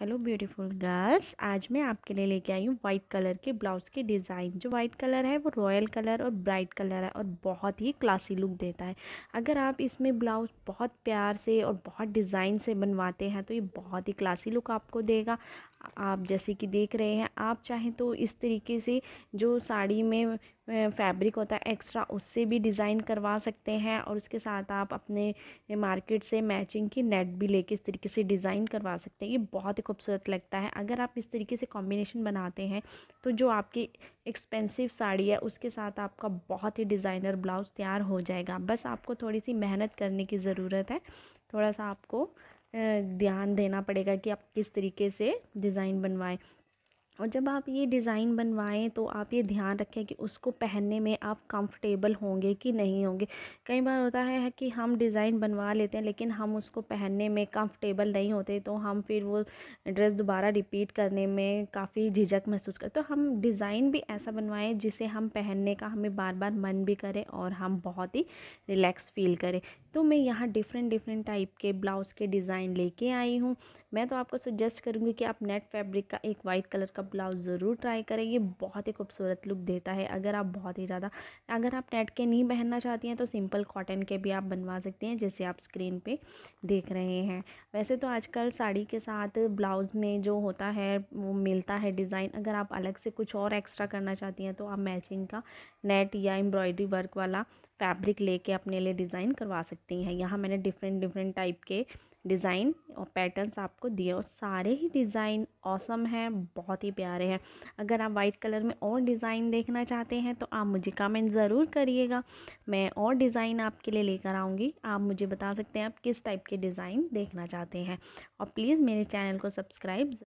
hello beautiful girls आज मैं आपके लिए लेके आई हूँ वाइट कलर के ब्लाउज़ के डिज़ाइन जो वाइट कलर है वो रॉयल कलर और ब्राइट कलर है और बहुत ही क्लासी लुक देता है अगर आप इसमें ब्लाउज़ बहुत प्यार से और बहुत डिज़ाइन से बनवाते हैं तो ये बहुत ही क्लासी लुक आपको देगा आप जैसे कि देख रहे हैं आप चाहें तो इस तरीके से जो साड़ी में फैब्रिक होता है एक्स्ट्रा उससे भी डिज़ाइन करवा सकते हैं और उसके साथ आप अपने मार्केट से मैचिंग की नेट भी लेके इस तरीके से डिज़ाइन करवा सकते हैं ये बहुत ही खूबसूरत लगता है अगर आप इस तरीके से कॉम्बिनेशन बनाते हैं तो जो आपकी एक्सपेंसिव साड़ी है उसके साथ आपका बहुत ही डिज़ाइनर ब्लाउज़ तैयार हो जाएगा बस आपको थोड़ी सी मेहनत करने की ज़रूरत है थोड़ा सा आपको ध्यान देना पड़ेगा कि आप किस तरीके से डिज़ाइन बनवाएं और जब आप ये डिज़ाइन बनवाएं तो आप ये ध्यान रखें कि उसको पहनने में आप कंफर्टेबल होंगे कि नहीं होंगे कई बार होता है कि हम डिज़ाइन बनवा लेते हैं लेकिन हम उसको पहनने में कंफर्टेबल नहीं होते तो हम फिर वो ड्रेस दोबारा रिपीट करने में काफ़ी झिझक महसूस करते तो हम डिज़ाइन भी ऐसा बनवाएं जिसे हम पहनने का हमें बार बार मन भी करें और हम बहुत ही रिलैक्स फील करें तो मैं यहाँ डिफरेंट डिफरेंट टाइप के ब्लाउज़ के डिज़ाइन लेके आई हूँ मैं तो आपको सजेस्ट करूँगी कि आप नेट फैब्रिक का एक वाइट कलर का ब्लाउज़ ज़रूर ट्राई करें ये बहुत ही खूबसूरत लुक देता है अगर आप बहुत ही ज़्यादा अगर आप नेट के नहीं पहनना चाहती हैं तो सिंपल कॉटन के भी आप बनवा सकते हैं जैसे आप स्क्रीन पर देख रहे हैं वैसे तो आजकल साड़ी के साथ ब्लाउज़ में जो होता है वो मिलता है डिज़ाइन अगर आप अलग से कुछ और एक्स्ट्रा करना चाहती हैं तो आप मैचिंग का नेट या एम्ब्रॉयडरी वर्क वाला फैब्रिक लेके अपने लिए डिज़ाइन करवा सकते सकती हैं यहाँ मैंने डिफरेंट डिफरेंट टाइप के डिज़ाइन और पैटर्न्स आपको दिए और सारे ही डिज़ाइन औसम हैं बहुत ही प्यारे हैं अगर आप वाइट कलर में और डिज़ाइन देखना चाहते हैं तो आप मुझे कमेंट ज़रूर करिएगा मैं और डिज़ाइन आपके लिए लेकर आऊँगी आप मुझे बता सकते हैं आप किस टाइप के डिज़ाइन देखना चाहते हैं और प्लीज़ मेरे चैनल को सब्सक्राइब